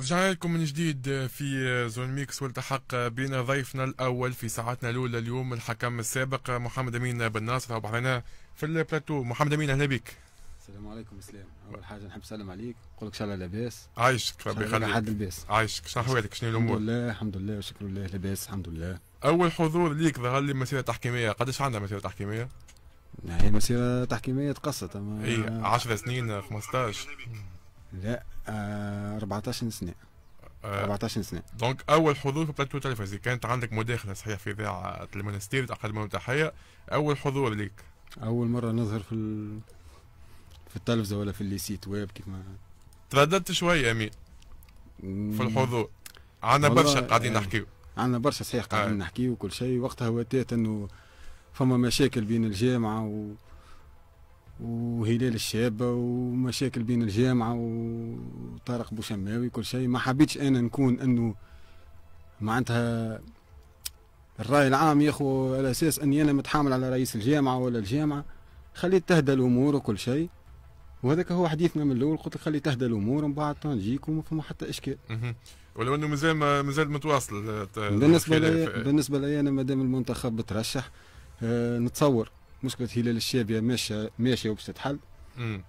رجعنا لكم من جديد في زون ميكس والتحق بنا ضيفنا الاول في ساعتنا الاولى اليوم الحكم السابق محمد امين بن ناصر رحنا في البلاتو محمد امين اهلا بك السلام عليكم اسلام اول حاجه نحب نسلم عليك نقول لك ان شاء الله لاباس عايشك ربي يخليك حد لاباس عايشك شنو احوالك شنو الامور الحمد لله الحمد لله وشكر لله لاباس الحمد لله اول حضور ليك ظهر لي مسيره تحكيميه قداش عندها مسيره تحكيميه هي يعني مسيره تحكيميه تقصت اما اي 10 سنين 15 لا آه 14 سنه 14 آه، سنه دونك اول حضور في بلاتو تلفزي كانت عندك مداخله صحيح في اذاعه المنستير تقدم لهم تحيه اول حضور ليك اول مره نظهر في ال... في التلفزه ولا في سيت ويب كيف ما ترددت شويه امين في الحضور عندنا برشا قاعدين آه. نحكيو عندنا برشا صحيح قاعدين آه. نحكيو وكل شيء وقتها واتيت انه فما مشاكل بين الجامعه و... وهلال الشابه ومشاكل بين الجامعه وطارق بوشماوي كل شيء ما حبيتش انا نكون انه معناتها الراي العام يا اخو على اساس اني انا متحامل على رئيس الجامعه ولا الجامعه خليت تهدى الامور وكل شيء وهذاك هو حديثنا من الاول قلت لك خلي تهدى الامور ومن بعد نجيكم وما فما حتى اشكال. ولو انه مازال مازال متواصل بالنسبه لي بالنسبه لي انا مادام المنتخب بترشح آه، نتصور مشكله هلال الشابيه ماشيه ماشيه وباش تتحل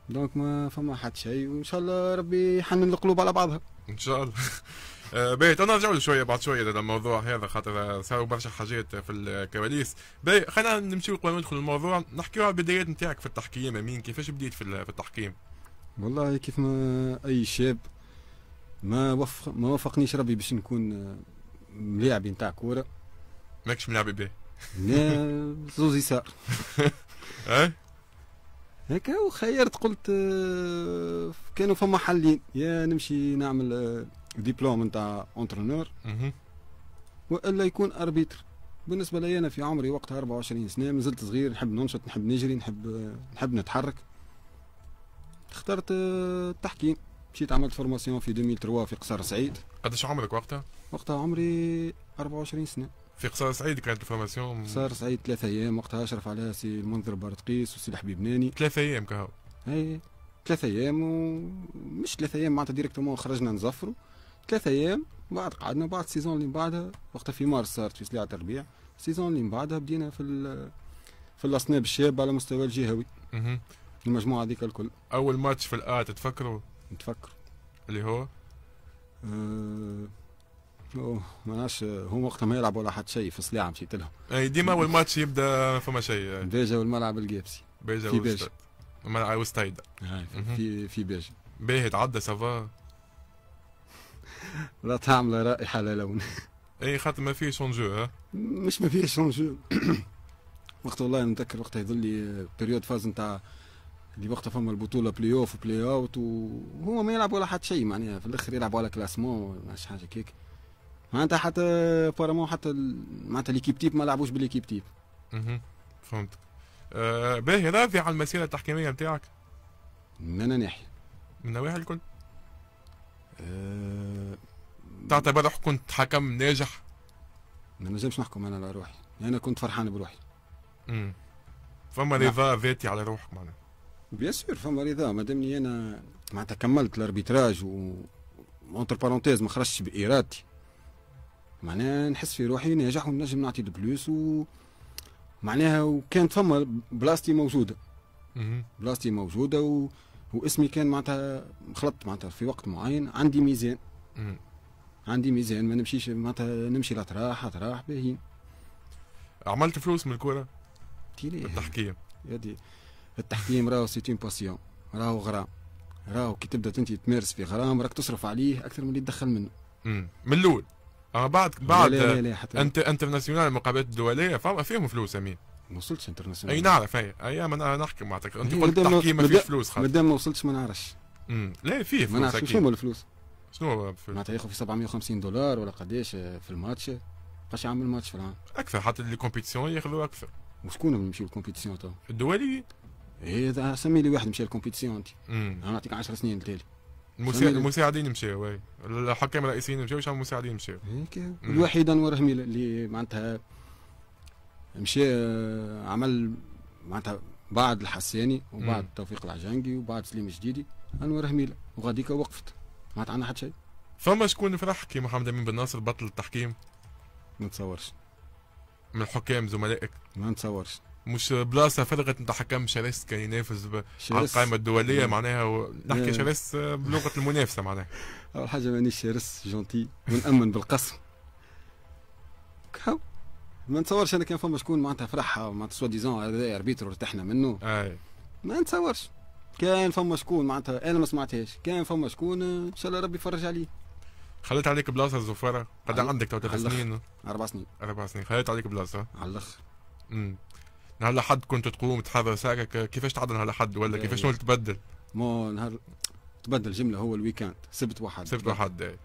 دونك ما فما حد شيء وان شاء الله ربي يحنن القلوب على بعضها ان شاء الله آه، باهي تو نرجعوا شويه بعد شويه للموضوع هذا خاطر صاروا برشا حاجات في الكواليس باهي خلينا نمشيو قبل ما ندخل الموضوع نحكيو على البدايات نتاعك في التحكيم امين كيفاش بديت في التحكيم والله كيف ما اي شاب ما وفق ما وفقنيش ربي باش نكون ملاعبي نتاع كوره ماكش ملاعبي باهي زوزي سار هكا وخيرت قلت آه، كانوا فما حلين يا نمشي نعمل آه، دبلوم نتاع اونترونور والا يكون اربيتر بالنسبه لي انا في عمري وقتها 24 سنه مازلت صغير نحب ننشط نحب نجري نحب آه، نحب نتحرك اخترت التحكيم مشيت عملت فورماسيون في 2003 في قصر سعيد قداش عمرك وقتها؟ وقتها عمري 24 سنه في قصر سعيد كانت الفورماسيون قصر سعيد ثلاثة ايام وقتها اشرف عليها سي المنذر بارتقيس وسي الحبيب ناني ثلاثة ايام كهو اي ثلاثة ايام ومش ثلاثة ايام معناتها ديريكتومون خرجنا نزفروا ثلاثة ايام بعد قعدنا بعد السيزون اللي بعدها وقتها في مارس صارت في سلعة الربيع السيزون اللي بعدها بدينا في في الاصناب الشاب على مستوى الجهوي المجموعة هذيك الكل أول ماتش في الآ تتفكروا؟ نتفكر اللي هو؟ أه معناش هو وقتها ما يلعب ولا حد شيء في الصلاع مشيت لهم اي ديما اول ماتش يبدا فما شيء يعني. بيجا والملعب القابسي بيجا في بيجا ملعب وستايدا في في بيجا باهي تعدى سافا لا تعمل رائحه لا لون اي خاطر ما فيهش اونجو ها مش ما فيهش جو وقت والله نتذكر وقتها يظل لي بيريود فاز نتاع اللي وقتها فما البطوله بلاي اوف بلاي اوت وهو ما يلعب ولا حد شيء معناها في الاخر يلعبوا على كلاسمون مش حاجه كيك معناتها حتى بارامون حتى معناتها ليكيب تيب ما لعبوش بالليكيب تيب. اها فهمت. آه باهي راضي على المسيره التحكيميه نتاعك؟ من انا ناحيه. من النواحي الكل؟ أه... تعتبر روحك كنت حكم ناجح؟ ما نجمش نحكم انا على روحي، انا كنت فرحان بروحي. امم فما نعم. رضا ذاتي على روحك معناها. بيان سور فما رضا مادامني انا معناتها كملت الاربيتراج و اونتر بارونتيز ما خرجتش بارادتي معناها نحس في روحي ناجح ونجم نعطي دبلوس و معناها وكانت فما بلاصتي موجوده بلاصتي موجوده و... واسمي كان معناتها خلطت معناتها في وقت معين عندي ميزان عندي ميزان ما نمشيش معناتها نمشي لاتراح اتراح باهين عملت فلوس من الكوره؟ التحكيم يدي التحكيم راهو سيتي باسيون راهو غرام راهو كي تبدا انت تمارس في غرام راك تصرف عليه اكثر من اللي تدخل منه من الاول اه بعد بعد لا انت انترناسيونال المقابلات الدوليه فما فيهم فلوس امين ما وصلتش انترناسيونال اي نعرف اي اي انا نحكي معك انت قلت تحكي ما فيش فلوس خاطر مادام ما وصلتش ما نعرفش لا فيه فلوس ما نعرفش شنو الفلوس شنو هو الفلوس معناتها ياخذ في 750 دولار ولا قداش آه، في الماتش قاش يعمل ماتش في العام اكثر حتى لي كومبيتيسيون ياخذوا اكثر وشكون اللي يمشي للكومبيتيسيون تو الدولي اي سمي لي واحد مشى للكومبيتيسيون انت انا نعطيك 10 سنين تالي المساعد المساعدين مشاو اي الحكام الرئيسيين مشاو شنو المساعدين مشاو الوحيد انور هميل اللي معناتها مشى آه، عمل معناتها بعد الحساني وبعد مم. توفيق العجنقي وبعد سليم الجديدي انور هميله وغاديك وقفت معناتها عندنا حتى شيء فما شكون فرح كي محمد امين بن ناصر بطل التحكيم ما نتصورش من الحكام زملائك ما نتصورش مش بلاصه فرقة نتاع حكم شرس كان ينافس على القائمه الدوليه معناها و... نحكي نعم. شرس بلغه المنافسه معناها اول حاجه مانيش شرس جونتي ونامن بالقسم ما نتصورش انا كان فما شكون معناتها فرحة معناتها سوا ديزون هذا اربيتر ارتحنا منه اي ما نتصورش كان فما شكون معناتها انا ما سمعتهاش كان فما شكون ان شاء الله ربي يفرج عليه خليت عليك بلاصه الزفاره قد عندك تو ثلاث سنين اربع سنين اربع سنين خليت عليك بلاصه على الاخر نهار الاحد كنت تقوم تحضر سعرك كيفاش تعدل نهار الاحد ولا كيفاش شنو تبدل؟ مو نهار تبدل جمله هو الويكاند سبت واحد سبت واحد إيه.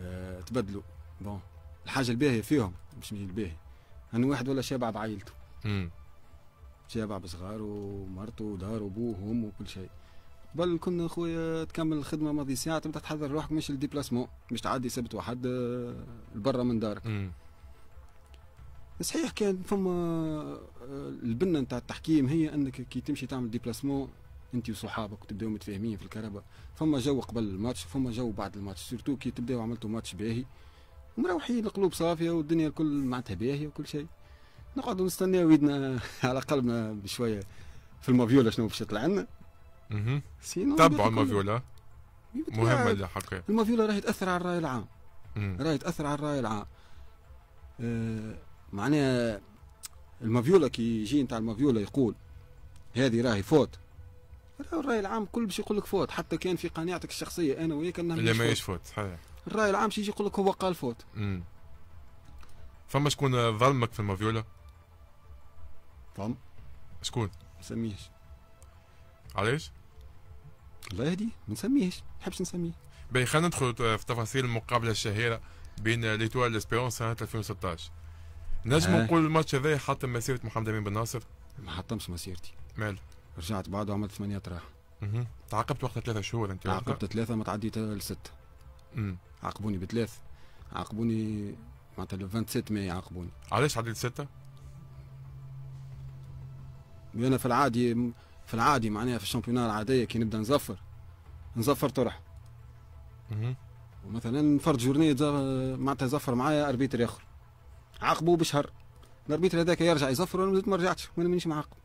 آه تبدلوا بون الحاجه الباهيه فيهم باش من الباهي انا واحد ولا شابع بعائلته شابع بصغار ومرته ودار وابوه وامه وكل شيء قبل كنا خويا تكمل الخدمه ماضي ساعه تبدا تحضر روحك مش الديبلاسمون مش تعدي سبت واحد آه، لبرا من دارك مم. صحيح كان فما البنه نتاع التحكيم هي انك كي تمشي تعمل ديبلاسمون انت وصحابك وتبداو متفاهمين في الكهرباء فما جو قبل الماتش فما جو بعد الماتش سيرتو كي تبداو عملتوا ماتش باهي مروحين القلوب صافيه والدنيا الكل معناتها باهيه وكل شيء نقعدوا نستناو ويدنا على قلبنا بشويه في المافيولا شنو باش يطلع لنا تبعوا المافيولا مهمه الحقيقه المافيولا راهي تاثر على الراي العام راهي تاثر على الراي العام آه معناها المافيولا كي يجي نتاع المافيولا يقول هذه راهي فوت الراي العام كل باش يقول لك فوت حتى كان في قناعتك الشخصيه انا وياك انها لا ماهيش فوت صحيح الراي العام شي يجي يقول لك هو قال فوت امم فما شكون ظلمك في المافيولا؟ فهم شكون؟ ما نسميهش علاش؟ الله يهدي ما نسميهش ما نحبش نسميه باهي خلينا ندخل في تفاصيل المقابله الشهيره بين ليتوال ليسبيرونس سنه 2016 نجم آه. نقول الماتش هذا حطم مسيره محمد امين بن ناصر ما حطمش مسيرتي مال رجعت بعده عملت ثمانية طراح تعاقبت وقتها ثلاثة شهور انت تعاقبت ثلاثة ما تعديت لستة عاقبوني بثلاث عاقبوني معناتها لو 27 ماي عاقبوني علاش عديت ستة؟ انا في العادي في العادي معناها في الشامبيونات العادية كي نبدا نزفر نزفر طرح ومثلا فرد جورني معناتها زفر معايا اربيتر اخر عاقبوه بشهر الاربيتر هذاك يرجع يزفر وانا ما رجعتش وانا مانيش معاقب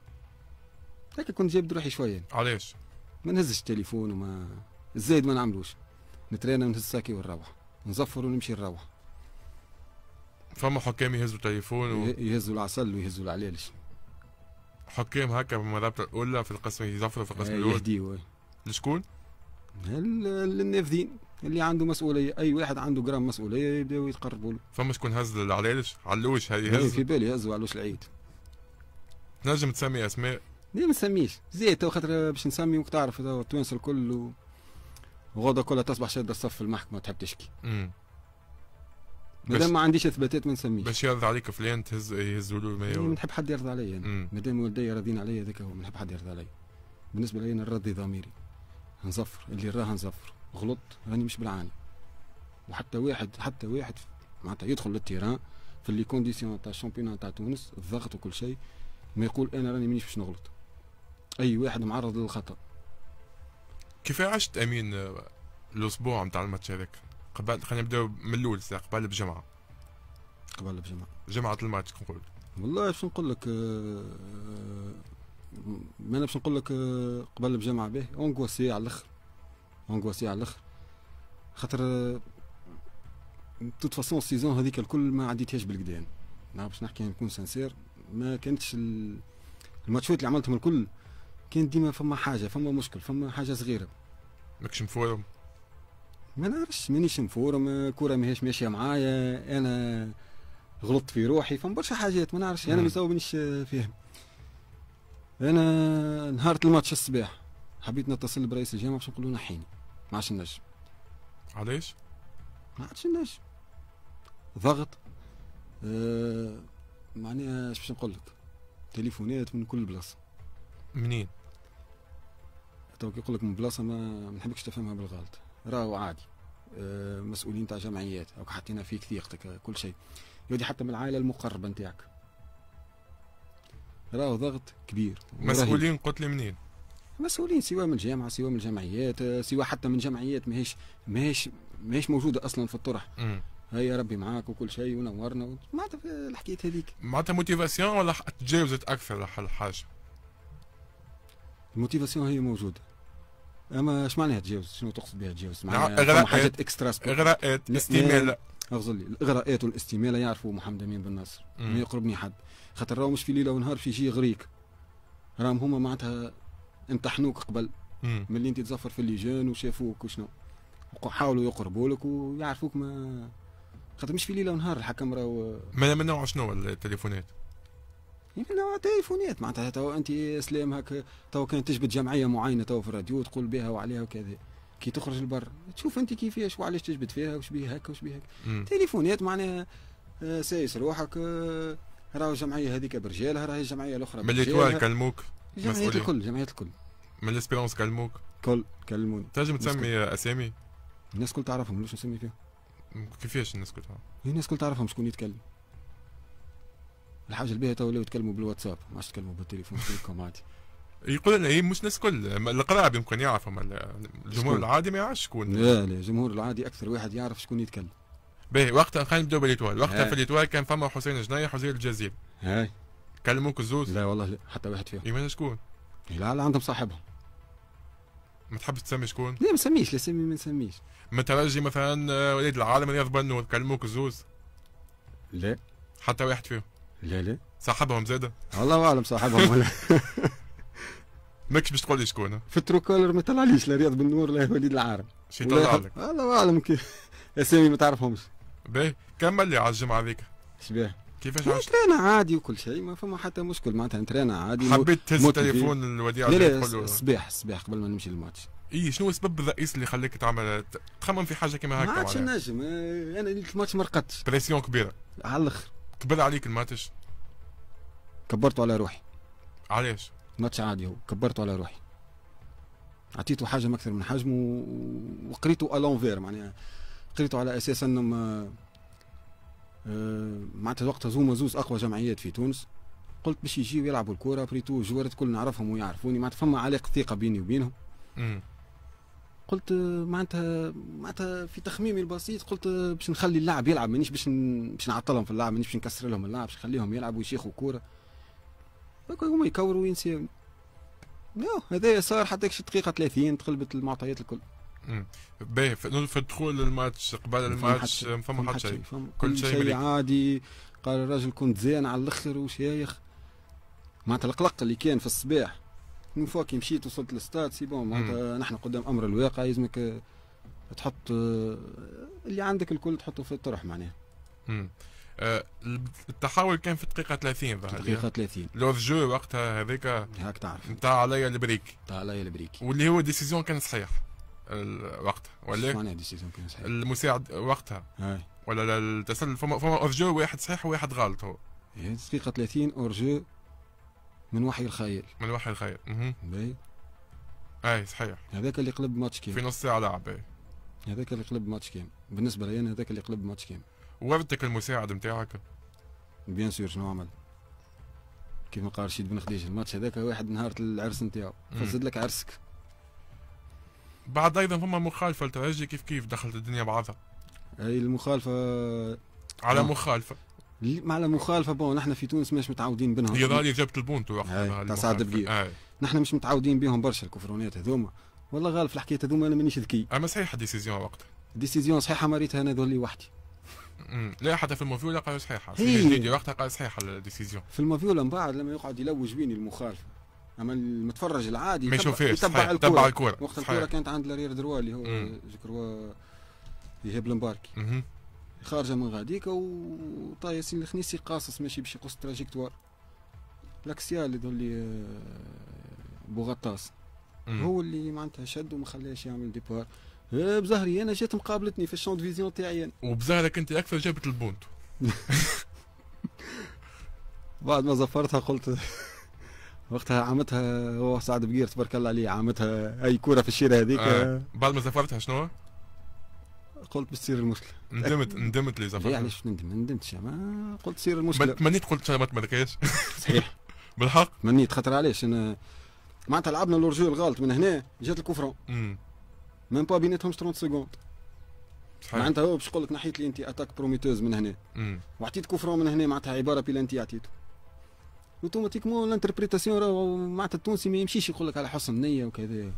هكا كنت جايب روحي شويه يعني. علاش؟ ما نهزش التليفون وما الزايد ما نعملوش نترينا ونهز ساكي ونروح نزفر ونمشي نروح فما حكام يهزوا تليفون و... يهزوا العسل ويهزوا العلالش حكام هكا بالمرابطة الأولى في القسم يزفروا في القسم آه، الأول يهديوا آه. لشكون؟ للنافذين اللي عنده مسؤوليه اي واحد عنده جرام مسؤوليه يبداو يتقربوا له فما شكون هز العلاش علوش هي إيه، في بالي هزوا علوش العيد نجم تسمي اسماء ليه ما نسميش زيد تو خاطر باش نسمي وقت تعرف التوانسه الكل وغدا كلها تصبح شاده الصف في المحكمه وتحب تشكي مادام ما عنديش اثباتات ما نسميش باش يرضى عليك فلان تهز يهزوا له إيه، ما يعني نحب حد يرضى عليا يعني. مادام والدي راضيين عليا هذاك هو ما نحب حد يرضى عليا بالنسبه لي انا الرضي ضميري نزفر اللي راه نزفر غلط راني مش بالعالم وحتى واحد حتى واحد معناتها يدخل للتيران في لي كونديسيون تاع الشامبيون تاع تونس الضغط وكل شيء ما يقول انا راني مانيش باش نغلط اي واحد معرض للخطا كيف عشت امين آه، الاسبوع نتاع الماتش هذاك قبل خلينا نبداو من الاول قبل بجمعه قبل بجمعه جمعه الماتش نقول والله باش نقول لك آه، ما انا باش نقول لك آه، قبل بجمعه به اونغوسي على الاخر انغواسي على الاخر خاطر توت فاسون السيزون هذيك الكل ما عديتهاش بالقدان نعرف باش نحكي نكون سانسير ما كانتش الماتشات اللي عملتهم الكل كان ديما فما حاجه فما مشكل فما حاجه صغيره ماكش مفورم ما نعرفش مانيش مفورم الكره ماهيش ماشيه معايا انا غلطت في روحي فما برشا حاجات ما نعرفش انا مزاو مانيش فاهم انا نهار الماتش الصباح حبيت نتصل برئيس الجامعه باش نقول له نحيني ما عادش نجم علاش؟ ما عادش نجم ضغط آه معناها اش باش نقول لك تليفونات من كل بلاصه منين؟ كي يقول لك من بلاصه ما نحبكش تفهمها بالغلط راهو عادي آه مسؤولين تاع جمعيات او حاطين فيك ثيقتك كل شيء يودي حتى من العائله المقربه نتاعك راهو ضغط كبير مسؤولين قلت لي منين مسؤولين سواء من الجامعه سواء من الجمعيات آه، سواء حتى من جمعيات ماهيش ماهيش ماهيش موجوده اصلا في الطرح هيا ربي معاك وكل شيء ونورنا معناتها الحكايه هذيك معناتها موتيفاسيون ولا تجاوزت اكثر الحاجه الموتيفاسيون هي موجوده اما اش معناها تجاوز شنو تقصد بها تجاوز معناها اغراءات حاجات اكسترا اغراءات استماله اغزل لي الاغراءات والاستماله يعرفوا محمد امين بن ناصر ما يقربني حد خاطر راهو مش في ليله ونهار في شيء غريك راهم هما معناتها امتحنوك قبل ملي انت تزفر في الليجان وشافوك وشنو وحاولوا يقربوا لك ويعرفوك ما خاطر مش في ليله ونهار الحكم راهو من من نوع شنو التليفونات؟ يعني من نوع تليفونات معناتها تو انت اسلام هكا تو كانت تجبد جمعيه معينه تو في الراديو تقول بها وعليها وكذا كي تخرج لبر تشوف انت كيفاش وعلاش تجبد فيها وش بيها هكا وش بيها تليفونات معناها آه، سايس روحك آه، راهو الجمعيه هذيك برجالها راهي الجمعيه الاخرى ملي اللي كلموك جمعيه الكل جمعيه الكل من ليسبيرونس كلموك كل كلموني تنجم تسمي اسامي الناس الكل تعرفهم ليش نسمي فيهم كيفاش الناس الكل تعرفهم؟ الناس الكل تعرفهم شكون يتكلم الحاجه الباهيه تو ولاو يتكلموا بالواتساب ما عادش يتكلموا بالتليفون كلكم عادي يقول لنا هي مش الناس الكل القرايب يمكن يعرفهم الجمهور العادي ما يعرفش شكون لا لا الجمهور العادي اكثر واحد يعرف شكون يتكلم باهي وقتها خلينا نبداو بالليتوال وقتها في الليتوال كان فما حسين جنايح وزير الجزيره هاي كلموك الزوز لا والله لا حتى واحد فيهم ايمان شكون؟ لا لا عندهم صاحبهم ما تحبش تسمي شكون؟ لا ما نسميش لا سمي ما نسميش مترجي مثلا آه، وليد العالم رياض بنور كلموك الزوز لا حتى واحد فيهم لا لا صاحبهم زاده والله اعلم صاحبهم ولا ماكش باش تقول لي شكون في التروكولر ما طلعليش لا رياض بنور لا وليد العارم شي طلع لك والله اعلم كيف اسامي ما تعرفهمش باهي كمل لي على الجمعه ذيك شبيه كيفاش عشت؟ ترينا عادي وكل شيء ما فما حتى مشكل معناتها ترينا عادي حبيت تهز التليفون الوديعة لا لا الصباح الصباح قبل ما نمشي للماتش اي شنو السبب الرئيسي اللي خلاك تعمل تخمم في حاجه كما هكا ما عادش نجم آه، انا الماتش ما رقدتش بريسيون كبيره على الاخر كبر عليك الماتش كبرته على روحي علاش؟ ماتش عادي هو كبرته على روحي عطيته حجم اكثر من حجمه وقريته الونفير معناها قريته على اساس انه آه، آه، معناتها وقتها زوما زوز اقوى جمعيات في تونس قلت باش يجيو يلعبوا الكوره بريتو جوارد الكل نعرفهم ويعرفوني معناتها فما علاقه ثقه بيني وبينهم قلت آه، معناتها معناتها في تخميمي البسيط قلت آه، باش نخلي اللاعب يلعب مانيش باش باش نعطلهم في اللعب مانيش باش نكسر لهم اللعب باش نخليهم يلعبوا ويشيخوا كوره هما يكوروا وينسيو هذايا صار حتى دقيقه 30 تقلبت المعطيات الكل باهي في الدخول للماتش قبل الماتش ما فما حتى شيء كل شيء شي عادي قال الراجل كنت زين على الاخر وشيخ معناتها القلق اللي كان في الصباح من فوا كي مشيت وصلت للستاد سي بون معناتها نحن قدام امر الواقع لازمك آه، تحط آه، اللي عندك الكل تحطه في الطرح معناها امم آه، التحول كان في الدقيقة 30 ظهر دقيقة 30 لوز جو وقتها هذاك هاك تعرف نتاع عليا البريك نتاع عليا البريك واللي هو ديسيزيون كان صحيح وقتها ولا المساعد وقتها ولا التسلل فما فما ارجو واحد صحيح وواحد غلط هو إيه، دقيقه 30 ارجو من وحي الخيال من وحي الخيال اها باهي اي صحيح هذاك اللي قلب ماتش كامل في نص ساعه لعب هذاك اللي قلب ماتش كامل بالنسبه لي انا هذاك اللي قلب ماتش كامل وردتك المساعد نتاعك بيان سور شنو عمل كيف ما قال رشيد بن خديج الماتش هذاك واحد نهار العرس نتاعو فزد لك عرسك بعد ايضا فما مخالفه لترجي كيف كيف دخلت الدنيا بعضها هي المخالفه على آه. مخالفه مع المخالفه بون نحن في تونس مش متعودين بينهم هي لي جابت البونتو وقتها تاع سعد نحن مش متعودين بهم برشا الكفرونات هذوما والله غالب في الحكايه هذوما انا مانيش ذكي اما صحيحه ديسيزيون وقتها ديسيزيون صحيحه مريتها انا ذولي وحدي لا حتى في المافيولا قالوا صحيحه في وقتها قال صحيحه الديسيزيون في المافيولا من بعد لما يقعد يلوج بيني المخالفه اما المتفرج العادي ما يشوفهاش يتبع الكره يتبع الكره وقت الكره كانت عند لارير دروا اللي هو جو يهب المباركي خارجه من غاديك وطا ياسين الخنيسي قاصص ماشي باش يقص التراجيكتوار لاكسيال اللي آه، بوغطاس هو اللي معناتها شد وما خلاش يعمل ديبار آه، بزهري انا جات مقابلتني في الشون فيزيون تاعي وبزهرك انت اكثر جابت البونتو بعد ما زفرتها قلت وقتها عامتها هو سعد بقير تبارك الله عليه عامتها اي كوره في الشيره هذيك آه. بعد ما زفرتها شنو؟ قلت بتصير المشكله ندمت ندمت لي زفرتها يعني شنو ندم ندمتش ما قلت تصير المشكله تمنيت قلت ما تملكهاش صحيح بالحق منيت خاطر علاش انا معناتها لعبنا لورجو الغلط من هنا جات الكفرة ميم با بيناتهم 30 سكوند معناتها هو باش يقول لك نحيت لي انت اتاك بروميتوز من هنا وعطيت كفرة من هنا معناتها عباره بيلانتي عطيته اوتوماتيكمون لانتربريتاسيون راه معناتها التونسي ما يمشيش يقول لك على حسن نيه وكذا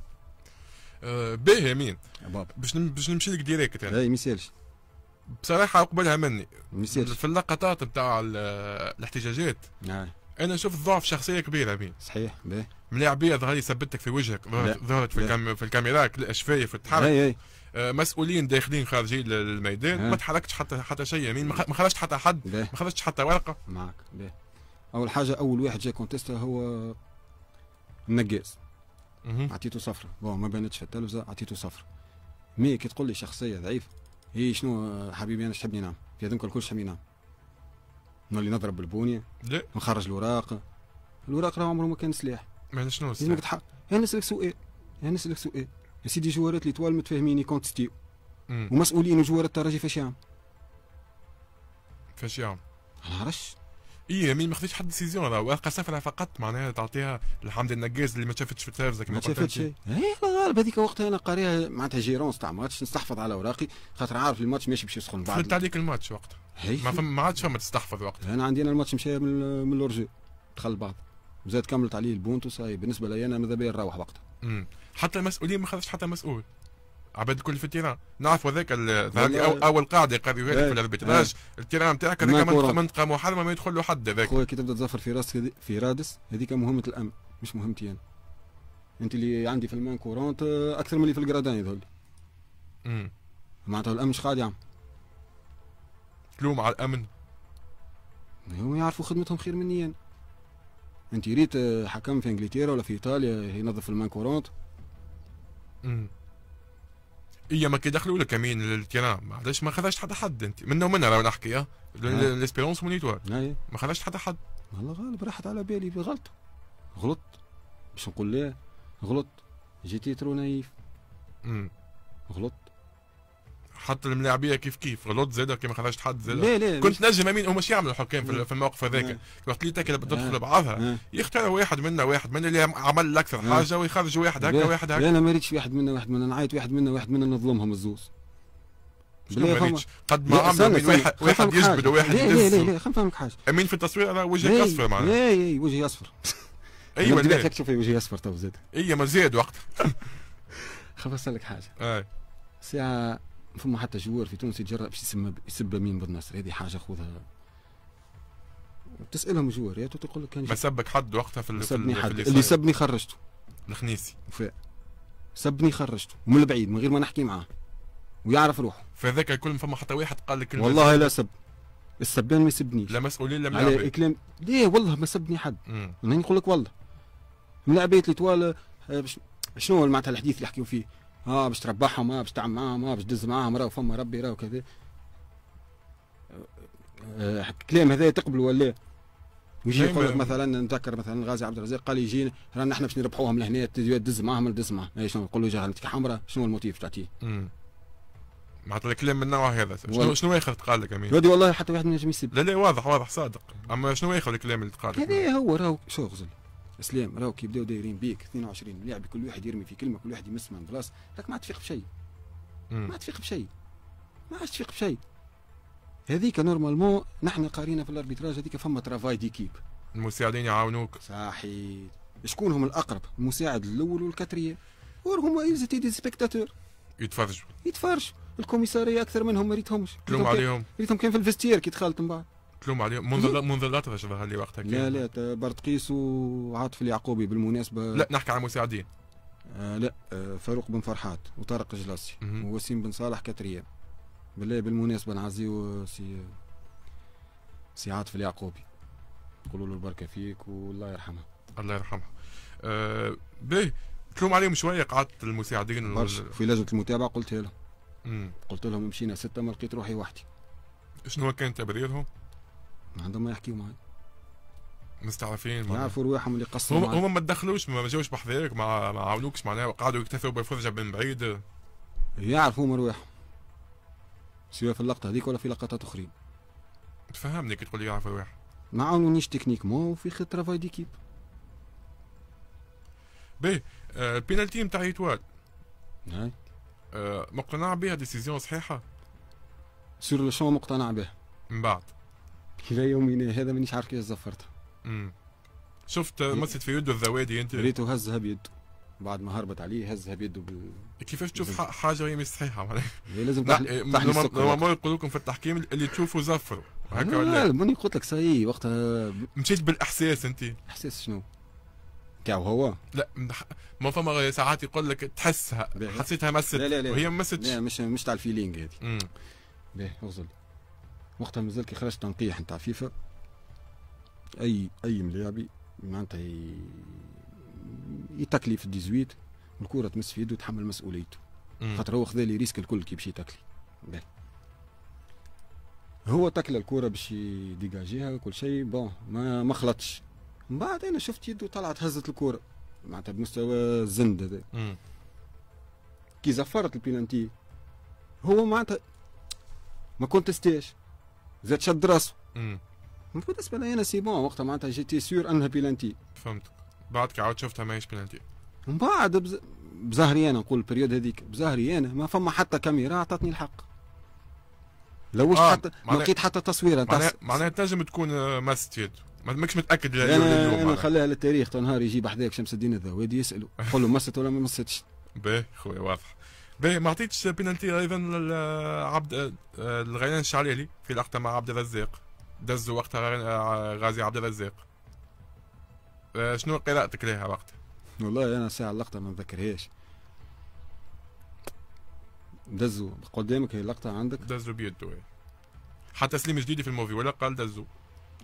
آه باهي امين باش باش نمشي لك ديريكت يعني. اي ما يسالش بصراحه قبلها مني ما في اللقطات نتاع الاحتجاجات نعم. انا شفت ضعف شخصيه كبيره امين صحيح باهي ملاعبيه ظهري ثبتك في وجهك ظهرت, في, الكام في الكاميرا شفايف في التحرك اي اي آه، مسؤولين داخلين خارجين للميدان ما تحركتش حتى حتى شيء ما خرجت حتى حد ما خرجتش حتى ورقه معك باهي اول حاجه اول واحد جا كونتيستا هو النقاز عطيته صفرة بون ما بانتش في التلفزه عطيته صفرة مي كي تقول لي شخصيه ضعيفه هي شنو حبيبي انا تحبني نعم في هذوك الكل شحبني نعم نولي نضرب البونيه لا نخرج الوراق الوراق راه عمره ما كان سلاح ما شنو السلاح؟ تحق... انا نسالك سؤال انا نسالك سؤال يا سيدي جوارات اللي طوال متفاهمين يكونتستيو ومسؤولين وجوارات الترجي فاش يعمل فاش يعمل ما نعرفش اي مي يعني ما خذيتش حد ديسيزيون القى سفره فقط معناها تعطيها الحمد النجاز اللي ما شافتش في التلفزه كما ما شافت شيء اي الغالب هذيك وقتها انا قاريها معناتها جيرونس تاع ماتش نستحفظ على اوراقي خاطر عارف الماتش ماشي باش يسخن بعد فهمت عليك الماتش وقتها إيه. ما فما عادش فما تستحفظ وقتها انا عندي انا الماتش مشى من, من الاورجي دخل بعض وزاد كملت عليه البونتو صاي بالنسبه لي انا ماذا بيا نروح وقتها حتى المسؤولين ما خذش حتى مسؤول عباد الكل في التيران نعرفوا ذاك اول قاعده إيه. قاضيوها في الاربيتراج إيه. التيران نتاعك هذاك منطقه محرمه ما يدخل له حد هذاك خويا كي تبدا تزفر في راسك في رادس هذيك مهمه الامن مش مهمتي انا انت اللي عندي في المان كورونت آه، اكثر من اللي في الجرادان يظهر لي معناتها الامن ايش قاعد يعمل تلوم على الامن هم يعرفوا خدمتهم خير مني انا انت ريت آه، حكم في انجلترا ولا في ايطاليا ينظف المان كورونت ايام كي دخلوا لك امين للتيران علاش ما خذاش حتى حد انت منا ومنا راه نحكي اه ليسبيرونس نعم. مونيتور نعم. ما خذاش حتى حد والله غالب راحت على بالي غلطه غلط باش نقول لا غلط جيتي ترو نايف غلط حتى الملاعبيه كيف كيف غلط زاده كما خرجت حد زاد لا لا كنت نجم امين هما يعملوا الحكام في الموقف هذاك وقت اللي تاكل بتدخل بعضها يختار واحد منا واحد منا اللي عمل الاكثر حاجه ويخرج واحد هكا واحد هكا لا انا ما ريتش واحد منا واحد منا نعيط واحد منا واحد منا نظلمهم الزوز قد ما عمل من واحد واحد يجبد وواحد لا لا لا لا نفهمك حاجه امين في التصوير انا وجهك اصفر معناها اي اي وجهي اصفر ايوه لا تشوف وجهي اصفر تو زاد اي أيوة، ما زاد وقت خلاص لك حاجه ساعه فما حتى جوار في تونس يتجرأ باش يسب يسب مين بالنصر هذه حاجه خذها تسالهم جواريات وتقول لك ما سبك حد وقتها في, سبني حد. اللي سبني خرجته الخنيسي وفاء سبني خرجته من البعيد من غير ما نحكي معاه ويعرف روحه فذاك الكل فما حتى واحد قال لك والله لا سب السبان ما يسبنيش لا مسؤولين لا على كلام ليه والله ما سبني حد انا نقول لك والله من العباد اللي طوال آه، شنو معناتها الحديث اللي حكيو فيه اه باش تربحهم اه باش تعمل معاهم اه باش تدز معاهم راهو فما ربي راهو كذا أه، الكلام هذا تقبل ولا ويجي يقول لك مثلا نتذكر مثلا غازي عبد الرزاق قال يجينا رانا احنا باش نربحوهم لهنا تدز معاهم تدز معاهم إيه، شنو نقول له جهلتك حمراء شنو الموتيف تعطيه؟ معناتها الكلام من النوع هذا شنو شنو اخر تقال لك امين؟ والله حتى واحد ما ينجمش يسب لا لا واضح واضح صادق اما شنو اخر الكلام اللي تقال لك؟ هذا هو راهو شو غزل اسلام راهو كي بداو دايرين بيك 22 لاعب كل واحد يرمي في كلمه كل واحد يمس من بلاصه راك ما عاد تفيق بشيء ما عاد تفيق بشيء ما عادش تفيق بشيء هذيك نورمالمون نحن قارينا في الاربيتراج هذيك فما ترافاي ديكيب المساعدين يعاونوك صحيح شكون هم الاقرب المساعد الاول والكاتريام وهم ايزيتي دي سبيكتاتور يتفرجوا يتفرجوا الكوميساريه اكثر منهم ما ريتهمش تلوم عليهم ريتهم كان في الفستير كي دخلت من بعد تلوم عليهم لا منذ لا ظهر لي وقتها لا لا برتقيس وعاطف اليعقوبي بالمناسبه لا نحكي عن مساعدين آه لا آه فاروق بن فرحات وطارق جلاسي ووسيم بن صالح كاتريان بالله بالمناسبه نعزيو سي سي عاطف اليعقوبي نقولوا له البركه فيك والله يرحمها الله يرحمها آه تلوم عليهم شويه قعدت المساعدين برشا في لجنه المتابعه قلت لهم قلت لهم مشينا سته ما لقيت روحي وحدي شنو كان تبريرهم؟ ما عندهم ما يحكيوا معي مستعرفين يعرفوا رواحهم اللي قصوا هم هم ما تدخلوش ما جاوش بحذاك ما, ما عاونوكش معناها قعدوا يكتفوا بالفرجه من بعيد يعرفوا هما رواحهم سواء في اللقطه هذيك ولا في لقطات اخرين تفهمني كي تقول لي يعرفوا رواحهم ما عاونونيش تكنيك مو وفي خط ترافاي ديكيب باهي البينالتي نتاع ايتوال آه، مقتنع بها ديسيزيون صحيحه سور لو شون مقتنع بها من بعد الى يومنا هذا مانيش عارف كيفاش زفرتها شفت مست في يده الذوادي انت ريته هزها بيده بعد ما هربت عليه هزها بيده بال... كيفاش تشوف حاجه وهي مش صحيحه معناها لازم إيه، تحلي لما ما يقول لكم في التحكيم اللي تشوفوا زفروا هكا ولا لا ماني قلت لك صحيح وقتها مشيت بالاحساس انت احساس شنو؟ تاع هو لا ما فما ساعات يقول لك تحسها حسيتها مست لا لا لا وهي مست لا مش مش تاع الفيلينغ هذه باهي وصل وقتها مازال كي خرج تنقيح نتاع فيفا اي اي ملاعبي معناتها يتكلي في 18 والكره تمس في يده وتحمل مسؤوليته خاطر هو خذا لي ريسك الكل كي باش يتكلي هو تاكل الكره باش يديجاجيها كل شيء بون ما ما خلطش من بعد انا شفت يده طلعت هزت الكره معناتها بمستوى الزند هذا كي زفرت البينانتي هو معناتها ما كونتستاش زاد شد راسه امم بالنسبه لي انا سي بون وقتها معناتها جيتي سيور انها بيلانتي فهمتك كي عاود شفتها ماهيش بيلانتي من بعد بز... بزهري انا نقول البريود هذيك بزهري انا ما فما حتى كاميرا عطاتني الحق لو آه. حتى ما لقيت حتى تصويره معناها معناها تنجم تكون آه، مست يد ما ماكش متاكد لا انا, أنا خليها للتاريخ نهار يجيب حداك شمس الدين الذوادي يسالوا قول له مست ولا ما مستش باهي خويا واضح باهي ما عطيتش بينالتي ايضا لعبد آه، الغيلان آه، آه، الشعلالي في لقطه مع عبد الرزاق دز وقتها غازي عبد الرزاق شنو قراءتك لها وقتها؟ والله انا ساعه اللقطه ما نذكرهاش دزو قدامك هي اللقطه عندك دزو بيده إيه. حتى سليم جديدي في الموفي ولا قال دزو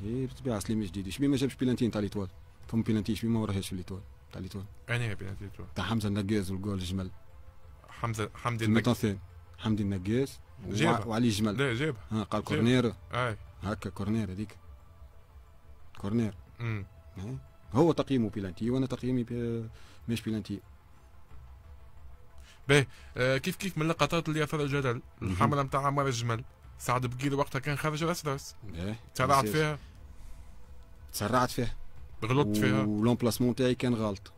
اي بالطبيعه سليم جديدي شبي ما جابش بيلانتي نتاع ليتوال فما بيلانتي شبي ما وراهاش في ليتوال نتاع ليتوال انا بيلانتي تاع حمزه النقاز والجول الجمل حمزه حمدي النجاس حمدي النجاس وعلي جمل لا جابها قال كورنير اي هكا كورنير هذيك كورنير امم هو تقييمه بيلانتي وانا تقييمي بي... مش بيلانتي باهي آه كيف كيف من اللقطات اللي اثار الجدل الحمله نتاع عمار الجمل سعد بقيل وقتها كان خارج راس راس تسرعت فيها تسرعت فيها غلطت فيها ولومبلاسمون تاعي كان غلط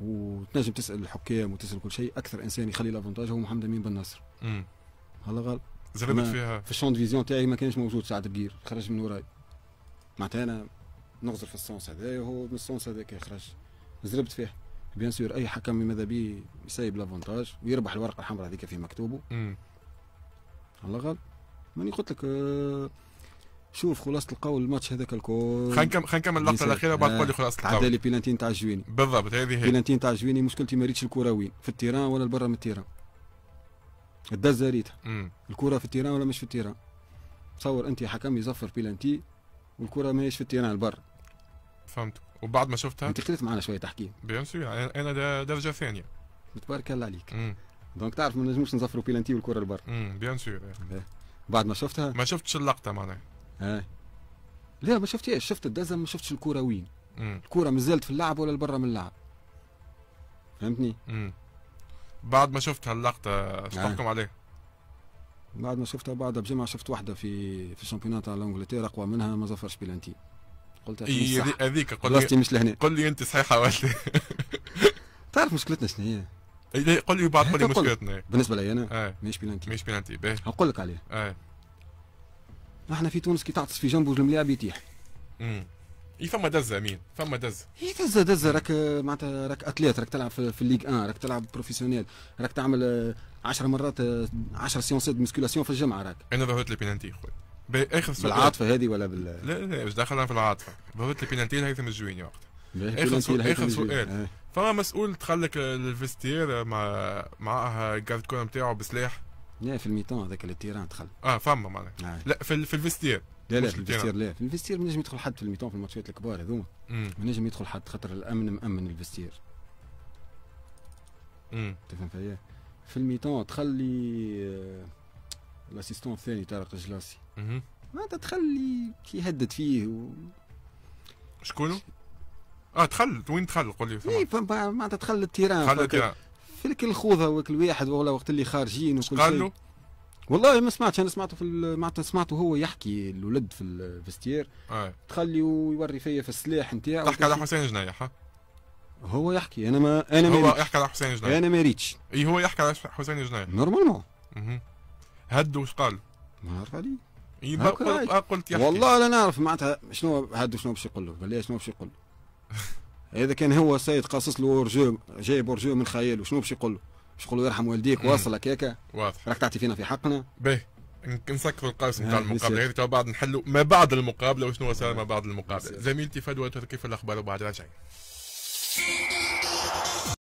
وتنجم تسال الحكام وتسال كل شيء اكثر انسان يخلي لافونتاج هو محمد امين بن نصر هلا غلط زادت فيها في الشون فيزيون تاعي ما كانش موجود سعد بقير خرج من وراي معناتها انا نغزر في السونس هذايا وهو من السونس هذاك خرج زربت فيها بيان سور اي حكم ماذا بيه يسيب لافونتاج ويربح الورقه الحمراء هذيك في مكتوبه الله غلط ماني قلت لك أه شوف خلاصه القول الماتش هذاك الكل خلينا نكمل اللقطه الاخيره وبعد نقول آه، خلاصه القول عدى لي بيلانتين تاع الجويني بالضبط هذه هي بيلانتين تاع الجويني مشكلتي ما ريتش الكره وين في التيران ولا برا من التيران الدزه ريتها الكره في التيران ولا مش في التيران تصور انت حكم يزفر بيلانتي والكره ماهيش في التيران البر فهمت وبعد ما شفتها انت خليت معنا شويه تحكيم بيان سور انا درجه ثانيه تبارك الله عليك دونك تعرف ما نجموش نزفروا بيلانتي والكره البر بيان سور بعد ما شفتها ما شفتش اللقطه معناها هاي لا ما شفتهاش شفت الدزم ما شفتش الكره وين الكره مازالت في اللعب ولا برا من اللعب فهمتني مم. بعد ما شفت هاللقطه شفتكم تحكم عليها بعد ما شفتها بعدها بجمعه شفت واحده في في الشامبيونات تاع انجلترا اقوى منها ما ظفرش بلانتي قلت إيه، هذيك قل لي مش لهنا قل لي انت صحيحه ولا تعرف مشكلتنا شنو هي؟ إيه، قل لي بعد قل لي مشكلتنا بالنسبه لي انا إيه. ماهيش بلانتي ماهيش بلانتي باهي نقول لك عليه احنا في تونس كي تعطس في جنبه الملاعب يتيح امم اي فما دزه امين فما دزه هي دزه دزه راك معناتها راك اتليت راك تلعب في, الليغ 1 راك تلعب بروفيسيونيل راك تعمل 10 آه، مرات 10 سيونسات مسكولاسيون في الجمعه راك انا ظهرت لي بينانتي خويا باخر سؤال بالعاطفه هذه ولا بال لا لا مش داخلها في العاطفه ظهرت لي بينانتي هيثم الجويني وقتها اخر سؤال اخر سؤال آه. فما مسؤول تخلك لك الفيستير مع معها جارد كورة نتاعو بسلاح لا في الميتون هذاك التيران دخل اه فما معناها آه. لا في, في الفستير لا لا في الفستير لا في الفستير ما نجم يدخل حد في الميتون في الماتشات الكبار هذوما ما نجم يدخل حد خاطر الامن مامن الفستير تفهم فيا في الميتون تخلي الاسيستون آه، الثاني طارق الجلاسي معناتها تخلي يهدد فيه و... شكونه؟ اه تخل وين تخل قول لي إيه، معناتها تخل التيران تخل التيران في فيك الخوذه وكل واحد ولا وقت اللي خارجين وكل شيء والله ما سمعتش انا سمعته في معناتها سمعته هو يحكي الولد في الفستير آه. تخلي ويوري فيا في السلاح نتاعو تحكي على حسين جنايح ها هو يحكي انا ما انا هو ماريتش. يحكي على حسين جنايح انا ما ريتش اي هو يحكي على حسين جنايح نورمالمون هد وش قال؟ ما عرف علي اي قلت يحكي والله لا نعرف معناتها شنو هد شنو باش يقول له قال شنو باش يقول اذا كان هو سيد قاصص له ورجو جايب ورجو من خياله شنو باش يقول له؟ باش يقول له يرحم والديك واصلك هكا واضح راك تعطي فينا في حقنا باهي نسكر القاسم تاع المقابله هذه تو بعد نحلوا ما بعد المقابله وشنو صار ما بعد المقابله زميلتي فدوى كيف الاخبار وبعد راجعين